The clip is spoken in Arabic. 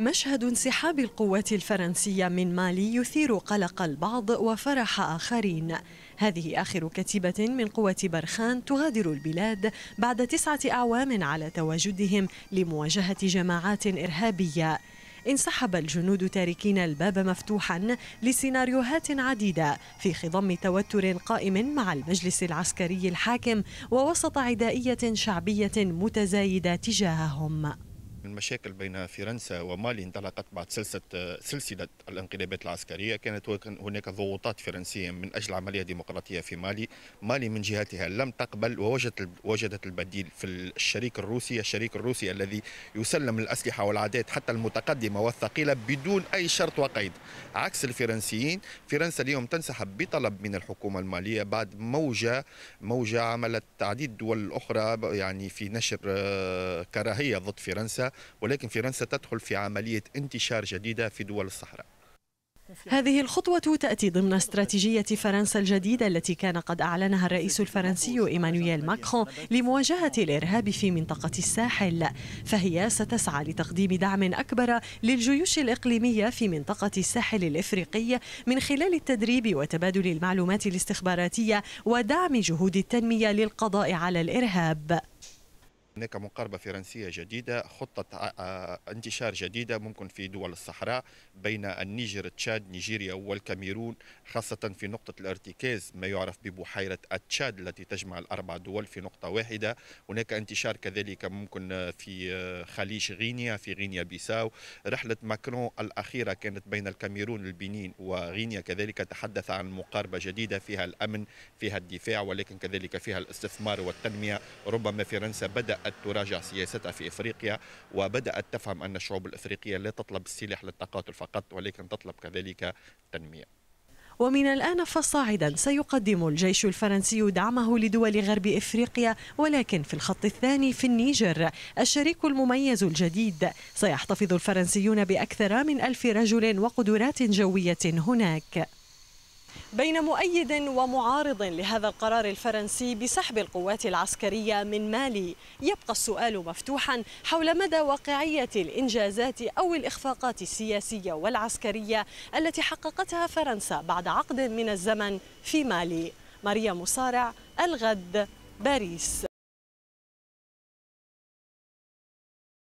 مشهد انسحاب القوات الفرنسية من مالي يثير قلق البعض وفرح آخرين هذه آخر كتيبة من قوة برخان تغادر البلاد بعد تسعة أعوام على تواجدهم لمواجهة جماعات إرهابية انسحب الجنود تاركين الباب مفتوحا لسيناريوهات عديده في خضم توتر قائم مع المجلس العسكري الحاكم ووسط عدائيه شعبيه متزايده تجاههم من المشاكل بين فرنسا ومالي انطلقت بعد سلسلة سلسلة الانقلابات العسكرية كانت هناك ضغوطات فرنسية من أجل عملية ديمقراطية في مالي مالي من جهتها لم تقبل ووجدت وجدت البديل في الشريك الروسي الشريك الروسي الذي يسلم الأسلحة والعادات حتى المتقدمة والثقيلة بدون أي شرط وقيد عكس الفرنسيين فرنسا اليوم تنسحب بطلب من الحكومة المالية بعد موجة موجة عملت عديد دول أخرى يعني في نشر آه، كراهية ضد فرنسا ولكن فرنسا تدخل في عملية انتشار جديدة في دول الصحراء هذه الخطوة تأتي ضمن استراتيجية فرنسا الجديدة التي كان قد أعلنها الرئيس الفرنسي إيمانويل ماكرون لمواجهة الإرهاب في منطقة الساحل فهي ستسعى لتقديم دعم أكبر للجيوش الإقليمية في منطقة الساحل الإفريقي من خلال التدريب وتبادل المعلومات الاستخباراتية ودعم جهود التنمية للقضاء على الإرهاب هناك مقاربة فرنسية جديدة خطة انتشار جديدة ممكن في دول الصحراء بين النيجر تشاد نيجيريا والكاميرون خاصة في نقطة الارتكاز ما يعرف ببحيرة التشاد التي تجمع الأربع دول في نقطة واحدة هناك انتشار كذلك ممكن في خليج غينيا في غينيا بيساو رحلة ماكرون الأخيرة كانت بين الكاميرون البنين وغينيا كذلك تحدث عن مقاربة جديدة فيها الأمن فيها الدفاع ولكن كذلك فيها الاستثمار والتنمية ربما فرنسا بدأ بدأت تراجع سياستها في إفريقيا وبدأت تفهم أن الشعوب الإفريقية لا تطلب السلاح للتقاتل فقط ولكن تطلب كذلك التنمية ومن الآن فصاعدا سيقدم الجيش الفرنسي دعمه لدول غرب إفريقيا ولكن في الخط الثاني في النيجر الشريك المميز الجديد سيحتفظ الفرنسيون بأكثر من ألف رجل وقدرات جوية هناك بين مؤيد ومعارض لهذا القرار الفرنسي بسحب القوات العسكرية من مالي يبقى السؤال مفتوحا حول مدى واقعية الإنجازات أو الإخفاقات السياسية والعسكرية التي حققتها فرنسا بعد عقد من الزمن في مالي ماريا مصارع الغد باريس